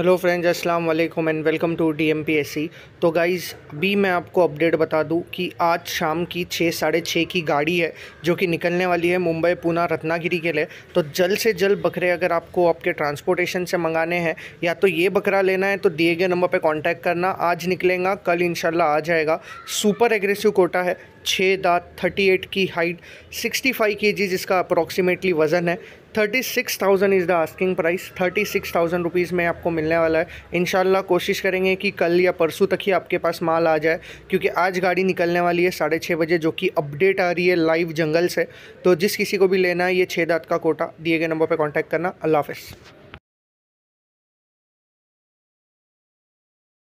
hello friends अस्सलाम वालेकुम and welcome to डीएमपीएससी तो गाइस अभी मैं आपको अपडेट बता दूं कि आज शाम की छः साढ़े छः की गाड़ी है जो कि निकलने वाली है मुंबई पूना रत्नागिरी के लिए तो जल्द से जल्द बकरे अगर आपको आपके ट्रांसपोर्टेशन से मंगाने हैं या तो ये बकरा लेना है तो दिए गए नंबर पर कॉन्टैक्ट करना आज निकलेगा कल इन आ जाएगा सुपर एग्रेसिव कोटा है छः दात थर्टी एट की height sixty five K G जिसका अप्रॉक्सीमेटली वज़न है thirty six thousand is the asking price thirty six thousand rupees में आपको मिलने वाला है इन कोशिश करेंगे कि कल या परसों तक ही आपके पास माल आ जाए क्योंकि आज गाड़ी निकलने वाली है साढ़े छः बजे जो कि अपडेट आ रही है लाइव जंगल से तो जिस किसी को भी लेना है ये छः दात का कोटा दिए गए नंबर पर कॉन्टैक्ट करना अल्लाह हाफ़